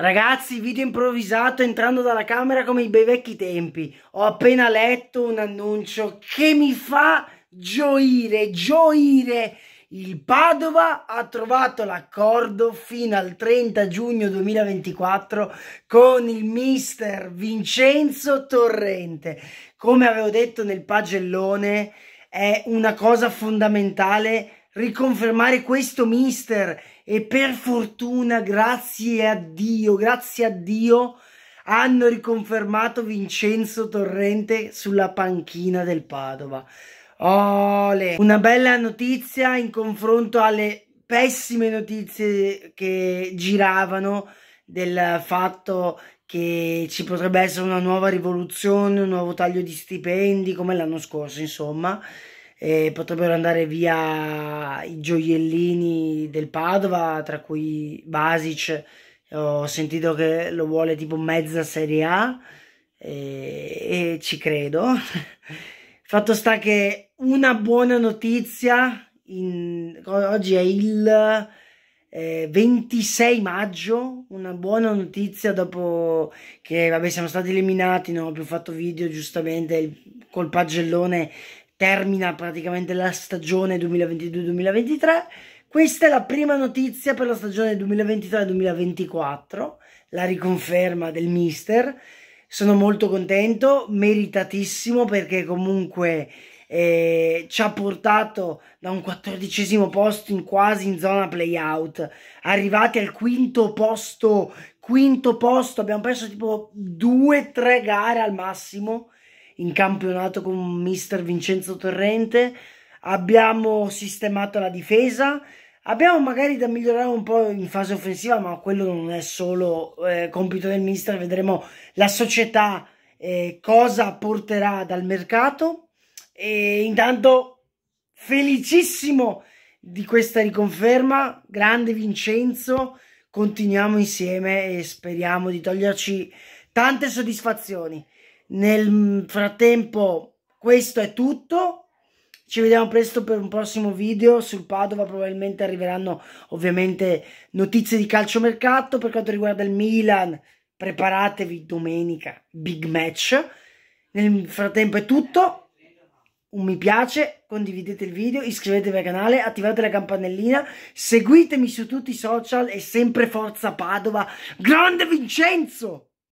Ragazzi, video improvvisato entrando dalla camera come i bei vecchi tempi. Ho appena letto un annuncio che mi fa gioire, gioire. Il Padova ha trovato l'accordo fino al 30 giugno 2024 con il mister Vincenzo Torrente. Come avevo detto nel pagellone, è una cosa fondamentale riconfermare questo mister e per fortuna, grazie a Dio, grazie a Dio, hanno riconfermato Vincenzo Torrente sulla panchina del Padova. Ole! Una bella notizia in confronto alle pessime notizie che giravano del fatto che ci potrebbe essere una nuova rivoluzione, un nuovo taglio di stipendi come l'anno scorso, insomma eh, potrebbero andare via i gioiellini del Padova, tra cui Basic, ho sentito che lo vuole tipo mezza Serie A e, e ci credo. Fatto sta che una buona notizia, in, oggi è il eh, 26 maggio, una buona notizia dopo che vabbè, siamo stati eliminati, non ho più fatto video giustamente col pagellone termina praticamente la stagione 2022-2023. Questa è la prima notizia per la stagione 2023-2024, la riconferma del mister. Sono molto contento, meritatissimo perché comunque eh, ci ha portato da un quattordicesimo posto in quasi in zona playout, arrivati al quinto posto, quinto posto, abbiamo perso tipo due, tre gare al massimo in campionato con mister Vincenzo Torrente, abbiamo sistemato la difesa, abbiamo magari da migliorare un po' in fase offensiva, ma quello non è solo eh, compito del mister, vedremo la società eh, cosa porterà dal mercato e intanto felicissimo di questa riconferma, grande Vincenzo, continuiamo insieme e speriamo di toglierci tante soddisfazioni. Nel frattempo questo è tutto. Ci vediamo presto per un prossimo video sul Padova, probabilmente arriveranno ovviamente notizie di calciomercato per quanto riguarda il Milan. Preparatevi domenica, big match. Nel frattempo è tutto. Un mi piace, condividete il video, iscrivetevi al canale, attivate la campanellina, seguitemi su tutti i social e sempre forza Padova. Grande Vincenzo!